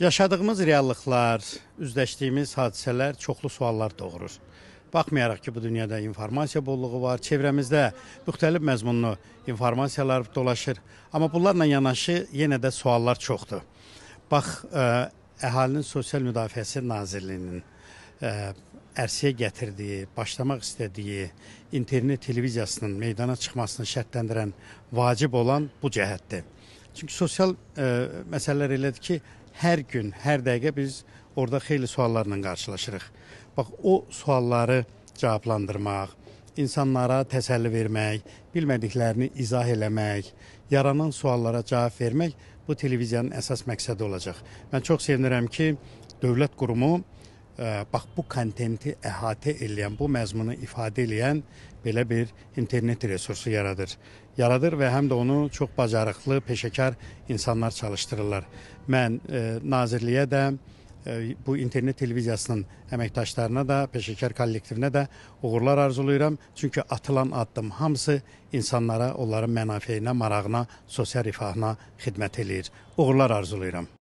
Yaşadığımız reallıqlar, üzləşdiyimiz hadisələr çoxlu suallar doğurur. Baxmayaraq ki, bu dünyada informasiya bolluğu var, çevrəmizdə müxtəlif məzmunlu informasiyalar dolaşır, amma bunlarla yanaşı yenə də suallar çoxdur. Bax, ə, e, əhalinin sosial müdafiəsi Nazirliyinin ə, e, ərsiyə gətirdiyi, başlamaq istədiyi internet televiziyasının meydana çıxmasını şərtləndirən vacib olan bu cəhətdir. Çünki sosial ə, e, məsələlər elədir ki, hər gün, hər dəqiqə biz orada xeyli suallarla qarşılaşırıq. Bax o sualları cavablandırmaq, insanlara təsəlli vermək, bilmədiklərini izah eləmək, yaranan suallara cavab vermək bu televiziyanın əsas məqsədi olacaq. Mən çox sevinirəm ki, dövlət qurumu bax bu kontenti əhatə eləyən, bu məzmunu ifadə eləyən belə bir internet resursu yaradır. Yaradır və həm də onu çox bacarıqlı, peşəkar insanlar çalışdırırlar. Mən e, nazirliyə də e, bu internet televiziyasının əməkdaşlarına da, peşəkar kollektivinə də uğurlar arzulayıram. Çünki atılan addım hamısı insanlara, onların mənafeyinə, marağına, sosial rifahına xidmət eləyir. Uğurlar arzulayıram.